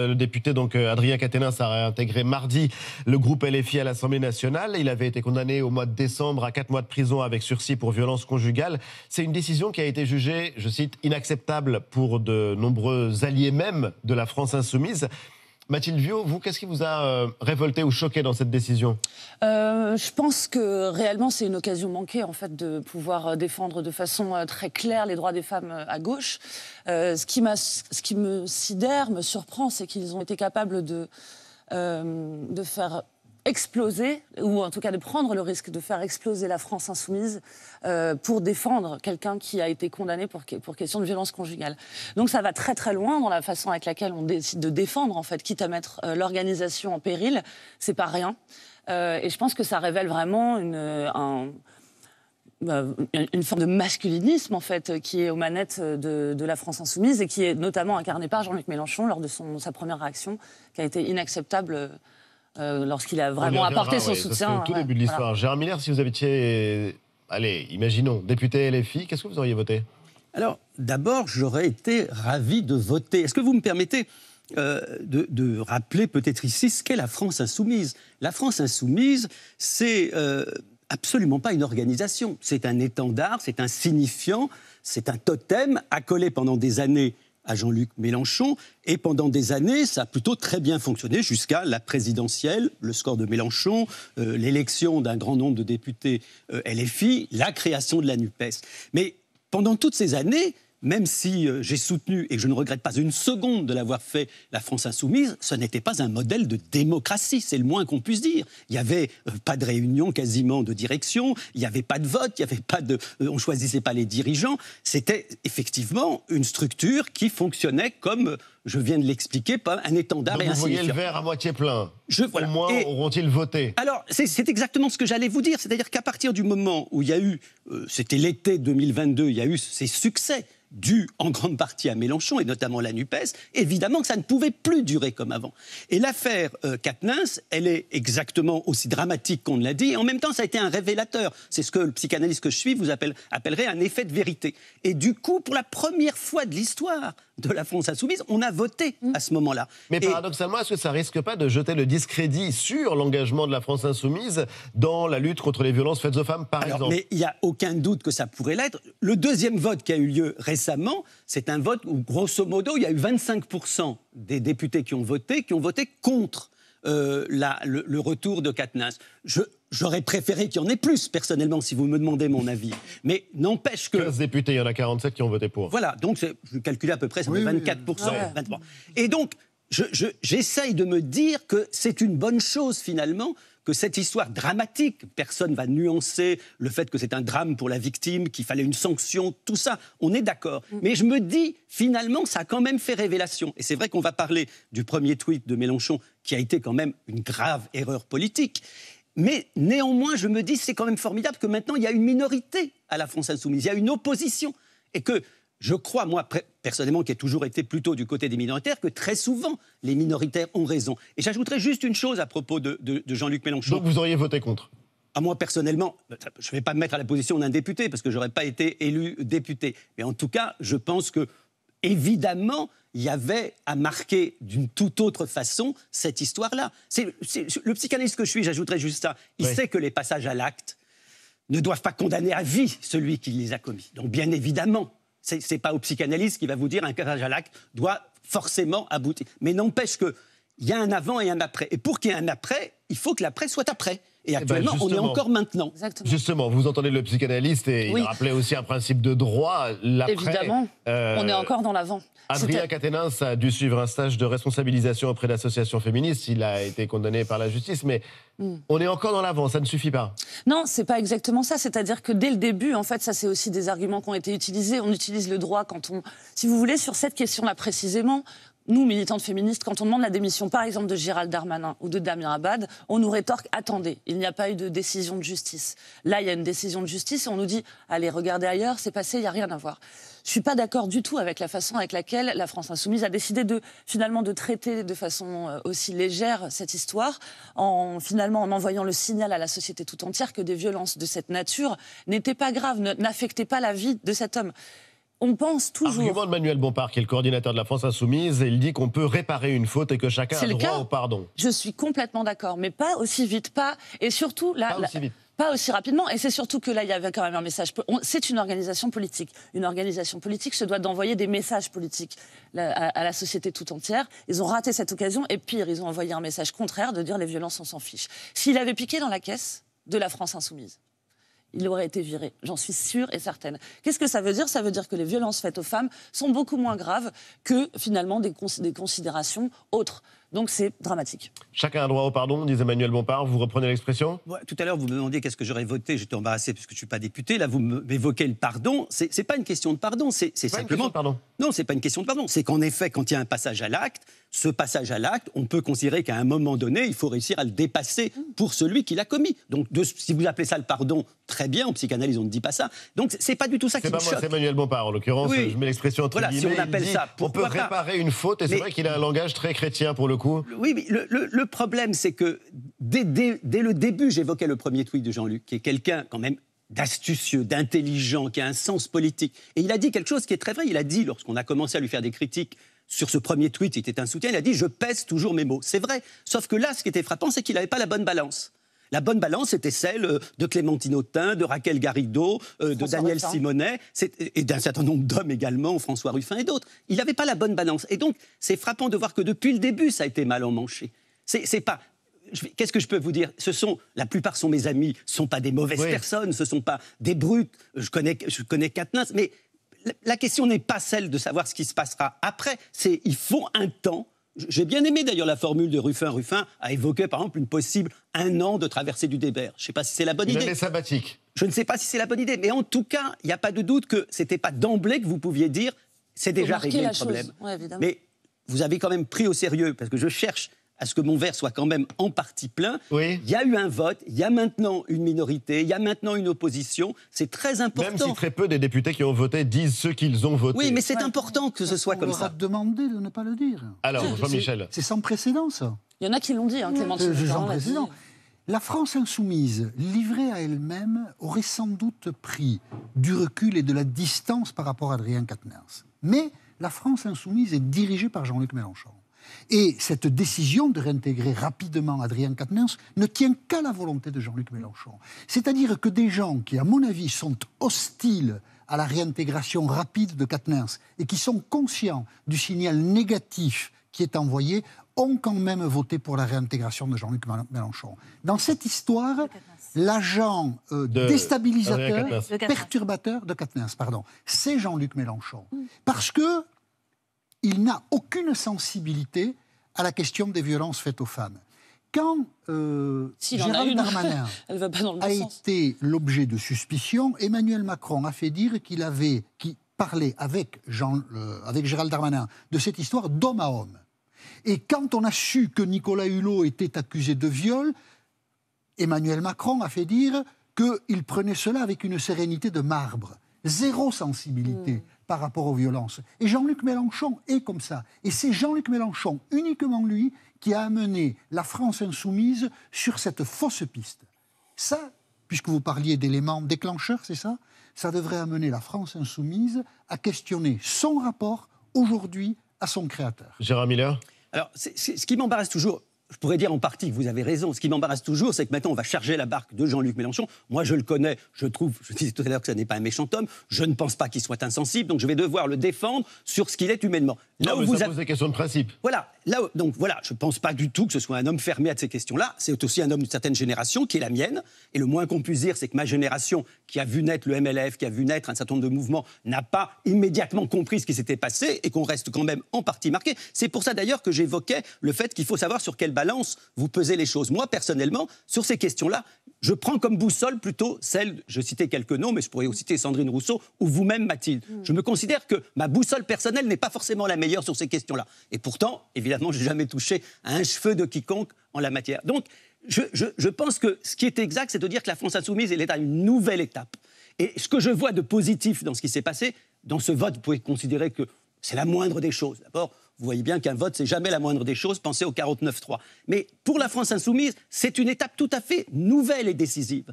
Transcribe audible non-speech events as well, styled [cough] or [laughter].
Euh, le député donc euh, Adrien Catenin a réintégré mardi le groupe LFI à l'Assemblée nationale. Il avait été condamné au mois de décembre à quatre mois de prison avec sursis pour violence conjugale. C'est une décision qui a été jugée, je cite, inacceptable pour de nombreux alliés même de la France insoumise. Mathilde Viau, vous, qu'est-ce qui vous a euh, révolté ou choqué dans cette décision euh, Je pense que réellement, c'est une occasion manquée, en fait, de pouvoir euh, défendre de façon très claire les droits des femmes à gauche. ce, qui ce qui me sidère, me surprend, c'est qu'ils ont été capables de, de faire exploser, ou en tout cas de prendre le risque de faire exploser la France insoumise euh, pour défendre quelqu'un qui a été condamné pour, pour question de violence conjugale. Donc ça va très très loin dans la façon avec laquelle on décide de défendre, en fait, quitte à mettre euh, l'organisation en péril. C'est pas rien. Euh, et je pense que ça révèle vraiment une, une forme de masculinisme en fait qui est aux manettes de, la France insoumise et qui est notamment incarnée par Jean-Luc Mélenchon lors de son, sa première réaction qui a été inacceptable euh, lorsqu'il a vraiment apporté son soutien. tout début de l'histoire, Gérard Miller, si vous étiez, allez, imaginons, député LFI, qu'est-ce que vous auriez voté Alors, d'abord, j'aurais été ravi de voter. Est-ce que vous me permettez euh, de, rappeler peut-être ici ce qu'est la France insoumise La France insoumise, c'est euh, absolument pas une organisation. C'est un étendard, c'est un signifiant, c'est un totem accolé pendant des années à Jean-Luc Mélenchon. Et pendant des années, ça a plutôt très bien fonctionné jusqu'à la présidentielle, le score de Mélenchon, euh, l'élection d'un grand nombre de députés euh, LFI, la création de la NUPES. Mais pendant toutes ces années, même si euh, j'ai soutenu, et je ne regrette pas une seconde de l'avoir fait, la France insoumise, ce n'était pas un modèle de démocratie, c'est le moins qu'on puisse dire. Il n'y avait euh, pas de réunion quasiment de direction, il n'y avait pas de vote, il y avait pas de, euh, on ne choisissait pas les dirigeants. C'était effectivement une structure qui fonctionnait comme je viens de l'expliquer, pas un étendard et un Vous voyez le verre à moitié plein. Je, Au moins, auront-ils voté Alors, c'est exactement ce que j'allais vous dire. C'est-à-dire qu'à partir du moment où il y a eu, euh, c'était l'été 2022, il y a eu ces succès dus en grande partie à Mélenchon et notamment la NUPES, évidemment que ça ne pouvait plus durer comme avant. Et l'affaire euh, elle est exactement aussi dramatique qu'on ne l'a dit, en même temps, ça a été un révélateur. C'est ce que le psychanalyste que je suis vous appelle, appellerait un effet de vérité. Et du coup, pour la première fois de l'histoire, de la France insoumise. On a voté à ce moment-là. Mais paradoxalement, est-ce que ça ne risque pas de jeter le discrédit sur l'engagement de la France insoumise dans la lutte contre les violences faites aux femmes, par exemple Mais il n'y a aucun doute que ça pourrait l'être. Le deuxième vote qui a eu lieu récemment, c'est un vote où, grosso modo, il y a eu 25% des députés qui ont voté, qui ont voté contre euh, le, retour de Katniss. j'aurais préféré qu'il y en ait plus, personnellement, si vous me demandez mon avis. Mais n'empêche que... 15 députés, il y en a 47 qui ont voté pour. Voilà, donc je calcule à peu près, ça fait 24%. Et donc, j'essaye de me dire que c'est une bonne chose, finalement, que cette histoire dramatique, personne va nuancer le fait que c'est un drame pour la victime, qu'il fallait une sanction, tout ça, on est d'accord. Mm. Mais je me dis, finalement, ça a quand même fait révélation. Et c'est vrai qu'on va parler du premier tweet de Mélenchon, qui a été quand même une grave erreur politique. Mais néanmoins, je me dis, c'est quand même formidable que maintenant, il y a une minorité à la France insoumise, il y a une opposition. Et que je crois, moi, personnellement, qui ai toujours été plutôt du côté des minoritaires, que très souvent, les minoritaires ont raison. Et j'ajouterais juste une chose à propos de, Jean-Luc Mélenchon. Donc vous auriez voté contre à ah, moi, personnellement, je ne vais pas me mettre à la position d'un député, parce que je n'aurais pas été élu député. Mais en tout cas, je pense que, évidemment, il y avait à marquer d'une toute autre façon cette histoire-là. C'est, le psychanalyste que je suis, j'ajouterais juste ça, il sait que les passages à l'acte ne doivent pas condamner à vie celui qui les a commis. Donc, bien évidemment, ce n'est pas au psychanalyste qui va vous dire qu'un casage à l'acte doit forcément aboutir. Mais n'empêche qu'il y a un avant et un après. Et pour qu'il y ait un après, il faut que l'après soit après. Et eh ben, actuellement, on est encore maintenant. Justement, vous entendez le psychanalyste et il rappelait aussi un principe de droit. Évidemment, euh, on est encore dans l'avant. Adrien Catenins a dû suivre un stage de responsabilisation auprès d'associations féministes. Il a été condamné par la justice, mais hmm. on est encore dans l'avant. Ça ne suffit pas. Non, c'est pas exactement ça. C'est-à-dire que dès le début, en fait, ça c'est aussi des arguments qui ont été utilisés. On utilise le droit quand on, si vous voulez, sur cette question-là précisément, nous, militantes féministes, quand on demande la démission, par exemple, de Gérald Darmanin ou de Damien Abad, on nous rétorque attendez, il n'y a pas eu de décision de justice. Là, il y a une décision de justice et on nous dit allez, regardez ailleurs, c'est passé, il n'y a rien à voir. Je ne suis pas d'accord du tout avec la façon avec laquelle la France insoumise a décidé de finalement de traiter de façon euh, aussi légère cette histoire, en finalement en envoyant le signal à la société tout entière que des violences de cette nature n'étaient pas graves, n'affectaient pas la vie de cet homme on pense toujours. Argument de Manuel Bompard, qui est le coordinateur de la France Insoumise, et il dit qu'on peut réparer une faute et que chacun a droit au pardon. Je suis complètement d'accord, mais pas aussi vite, pas. Et surtout, là. Pas aussi pas aussi rapidement. Et c'est surtout que là, il y avait quand même un message. C'est une organisation politique. Une organisation politique se doit d'envoyer des messages politiques à la société tout entière. Ils ont raté cette occasion. Et pire, ils ont envoyé un message contraire de dire les violences, on s'en fiche. S'il avait piqué dans la caisse de la France insoumise, il aurait été viré. J'en suis sûre et certaine. Qu'est-ce que ça veut dire Ça veut dire que les violences faites aux femmes sont beaucoup moins graves que finalement des, des considérations autres. Donc c'est dramatique. Chacun a droit au pardon, disait Emmanuel Bompard. Vous reprenez l'expression Tout à l'heure, vous me demandiez qu'est-ce que j'aurais voté. J'étais embarrassé parce que je ne suis pas député. Là, vous m'évoquez le pardon. Ce n'est pas une question de pardon. C'est simplement. pardon. Non, ce n'est pas une question de pardon. C'est qu'en effet, quand il y a un passage à l'acte, ce passage à l'acte, on peut considérer qu'à un moment donné, il faut réussir à le dépasser pour celui qui l'a commis. Donc, de, si vous appelez ça le pardon, très bien. En psychanalyse, on ne dit pas ça. Donc, c'est pas du tout ça qui pas moi, C'est Emmanuel Bompard, en l'occurrence. Je mets l'expression entre voilà, guillemets. on appelle ça, peut réparer une faute. Et c'est vrai qu'il a un langage très chrétien pour le coup. Oui, le, problème, c'est que dès, dès le début, j'évoquais le premier tweet de Jean-Luc, qui est quelqu'un quand même d'astucieux, d'intelligent, qui a un sens politique. Et il a dit quelque chose qui est très vrai. Il a dit, lorsqu'on a commencé à lui faire des critiques sur ce premier tweet, il était un soutien, il a dit Je pèse toujours mes mots. C'est vrai. Sauf que là, ce qui était frappant, c'est qu'il n'avait pas la bonne balance. La bonne balance était celle euh, de Clémentine Autain, de Raquel Garrido, euh, de Daniel Simonet, et d'un certain nombre d'hommes également, François Ruffin et d'autres. Il n'avait pas la bonne balance. Et donc, c'est frappant de voir que depuis le début, ça a été mal emmanché. C'est pas qu'est-ce que je peux vous dire Ce sont, la plupart sont mes amis, ce sont pas des mauvaises personnes, ce sont pas des brutes. Je connais, je connais mais la, la question n'est pas celle de savoir ce qui se passera après. C'est, il faut un temps j'ai bien aimé d'ailleurs la formule de Ruffin. Ruffin a évoqué par exemple une possible un an de traversée du débert. Je ne sais pas si c'est la bonne idée. Année sabbatique. Je ne sais pas si c'est la bonne idée, mais en tout cas, il n'y a pas de doute que c'était pas d'emblée que vous pouviez dire c'est déjà réglé le problème. mais vous avez quand même pris au sérieux parce que je cherche à ce que mon verre soit quand même en partie plein. Oui. Il y a eu un vote, il y a maintenant une minorité, il y a maintenant une opposition. C'est très important. Même si très peu des députés qui ont voté disent ce qu'ils ont voté. Oui, mais c'est important que ce soit comme ça. On demandé de ne pas le dire. Alors, Jean-Michel. C'est sans précédent, ça. Il y en a qui l'ont dit, hein, La France insoumise, livrée à elle-même, aurait sans doute pris du recul et de la distance par rapport à Adrien Quatennens. Mais la France insoumise est dirigée par Jean-Luc Mélenchon. Et cette décision de réintégrer rapidement Adrien Quatennens ne tient qu'à la volonté de Jean-Luc Mélenchon. C'est-à-dire que des gens qui, à mon avis, sont hostiles à la réintégration rapide de Quatennens et qui sont conscients du signal négatif qui est envoyé ont quand même voté pour la réintégration de Jean-Luc Mélenchon. Dans cette histoire, l'agent euh, déstabilisateur, perturbateur de Quatennens, pardon, c'est Jean-Luc Mélenchon. Mm. Parce que il n'a aucune sensibilité à la question des violences faites aux femmes. Quand euh, Gérald Darmanin [laughs] a été l'objet de suspicion, Emmanuel Macron a fait dire qu'il avait qui parlait avec, Jean, euh, avec Gérald Darmanin de cette histoire d'homme à homme. Et quand on a su que Nicolas Hulot était accusé de viol, Emmanuel Macron a fait dire qu'il prenait cela avec une sérénité de marbre. Zéro sensibilité. Hmm par rapport aux violences. Et Jean-Luc Mélenchon est comme ça. Et c'est Jean-Luc Mélenchon, uniquement lui, qui a amené la France insoumise sur cette fausse piste. Ça, puisque vous parliez d'éléments déclencheurs, c'est ça Ça devrait amener la France insoumise à questionner son rapport aujourd'hui à son créateur. Gérard Miller alors, ce qui m'embarrasse toujours, je pourrais dire en partie que vous avez raison. Ce qui m'embarrasse toujours, c'est que maintenant, on va charger la barque de Jean-Luc Mélenchon. Moi, je le connais, je trouve, je disais tout à l'heure que ce n'est pas un méchant homme, je ne pense pas qu'il soit insensible, donc je vais devoir le défendre sur ce qu'il est humainement. Là où vous ça des questions de principe. Voilà. donc voilà, je ne pense pas du tout que ce soit un homme fermé à ces questions-là. C'est aussi un homme d'une certaine génération qui est la mienne. Et le moins qu'on puisse dire, c'est que ma génération, qui a vu naître le MLF, qui a vu naître un certain nombre de mouvements, n'a pas immédiatement compris ce qui s'était passé et qu'on reste quand même en partie marqué. C'est pour ça d'ailleurs que j'évoquais le fait qu'il faut savoir sur quelle balance vous pesez les choses. Moi, personnellement, sur ces questions-là, je prends comme boussole plutôt celle, je citais quelques noms, mais je pourrais aussi citer Sandrine Rousseau ou vous-même, Mathilde. Hmm. Je me considère que ma boussole personnelle n'est pas forcément la meilleure sur ces questions-là. Et pourtant, évidemment, je n'ai jamais touché à un cheveu de quiconque en la matière. Donc, je, je pense que ce qui est exact, c'est de dire que la France insoumise, elle est à une nouvelle étape. Et ce que je vois de positif dans ce qui s'est passé, dans ce vote, vous pouvez considérer que c'est la moindre des choses. D'abord, vous voyez bien qu'un vote, c'est jamais la moindre des choses. Pensez au 49-3. Mais pour la France insoumise, c'est une étape tout à fait nouvelle et décisive.